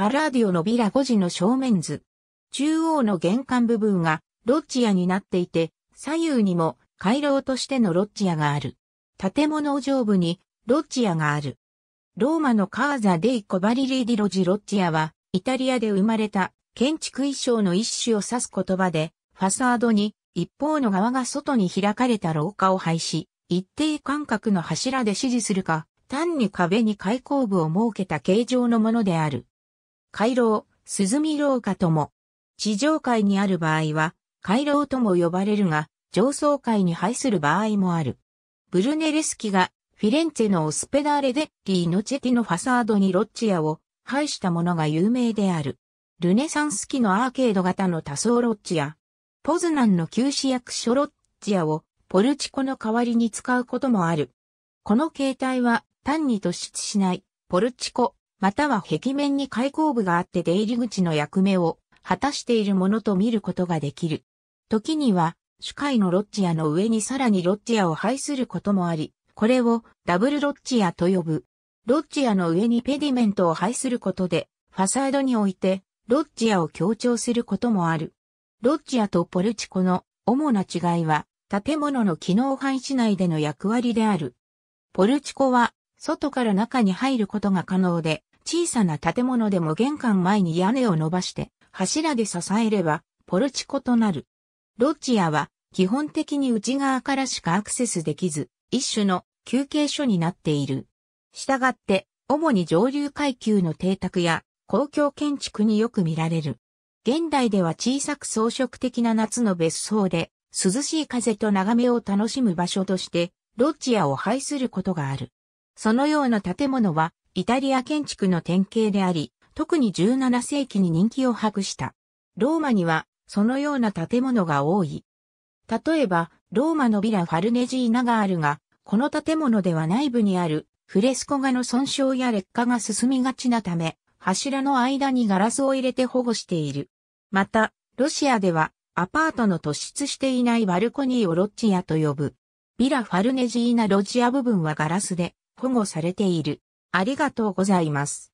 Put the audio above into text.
パラディオのビラ5時の正面図。中央の玄関部分がロッジアになっていて、左右にも回廊としてのロッジアがある。建物上部にロッジアがある。ローマのカーザ・デイ・コバリリー・ディロジ・ロッジアは、イタリアで生まれた建築衣装の一種を指す言葉で、ファサードに一方の側が外に開かれた廊下を配し、一定間隔の柱で指示するか、単に壁に開口部を設けた形状のものである。回廊、鈴見廊下とも。地上階にある場合は、回廊とも呼ばれるが、上層階に配する場合もある。ブルネレスキが、フィレンツェのオスペダーレデッキーのチェティのファサードにロッチアを配したものが有名である。ルネサンス期のアーケード型の多層ロッチア。ポズナンの旧市役所ロッチアをポルチコの代わりに使うこともある。この形態は単に突出しないポルチコまたは壁面に開口部があって出入り口の役目を果たしているものと見ることができる。時には、主会のロッジアの上にさらにロッジアを配することもあり、これをダブルロッジアと呼ぶ。ロッジアの上にペディメントを配することで、ファサードにおいて、ロッジアを強調することもある。ロッジアとポルチコの主な違いは、建物の機能範囲内での役割である。ポルチコは外から中に入ることが可能で、小さな建物でも玄関前に屋根を伸ばして、柱で支えれば、ポルチコとなる。ロッジアは、基本的に内側からしかアクセスできず、一種の休憩所になっている。したがって、主に上流階級の邸宅や公共建築によく見られる。現代では小さく装飾的な夏の別荘で、涼しい風と眺めを楽しむ場所として、ロッジアを配することがある。そのような建物はイタリア建築の典型であり、特に17世紀に人気を博した。ローマにはそのような建物が多い。例えば、ローマのビラ・ファルネジーナがあるが、この建物では内部にあるフレスコ画の損傷や劣化が進みがちなため、柱の間にガラスを入れて保護している。また、ロシアではアパートの突出していないバルコニーをロッジアと呼ぶ。ビラ・ファルネジーナロジア部分はガラスで、保護されている。ありがとうございます。